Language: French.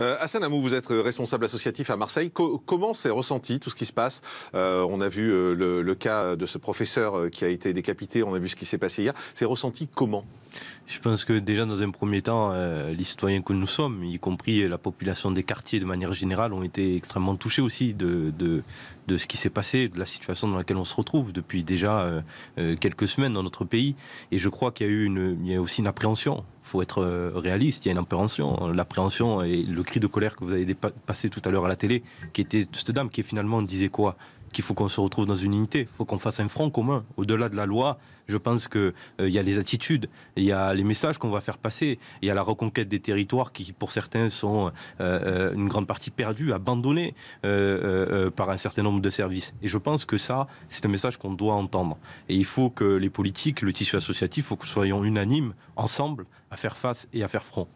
Euh, Hassan Amou, vous êtes euh, responsable associatif à Marseille. comment s'est ressenti tout ce qui se passe euh, On a vu le, cas de ce professeur qui a été décapité, on a vu ce qui s'est passé hier. C'est ressenti comment Je pense que déjà, dans un premier temps, les citoyens que nous sommes, y compris la population des quartiers de manière générale, ont été extrêmement touchés aussi de, de, de ce qui s'est passé, de la situation dans laquelle on se retrouve depuis déjà quelques semaines dans notre pays. Et je crois qu'il y a eu une, y a aussi une appréhension faut être euh, réaliste, il y a une appréhension. L'appréhension et le cri de colère que vous avez passé tout à l'heure à la télé, qui était cette dame qui finalement disait quoi il faut qu'on se retrouve dans une unité, il faut qu'on fasse un front commun. Au-delà de la loi, je pense qu'il euh, y a les attitudes, il y a les messages qu'on va faire passer, il y a la reconquête des territoires qui, pour certains, sont euh, euh, une grande partie perdue, abandonnée par un certain nombre de services. Et je pense que ça, c'est un message qu'on doit entendre. Et il faut que les politiques, le tissu associatif, faut que soyons unanimes, ensemble, à faire face et à faire front.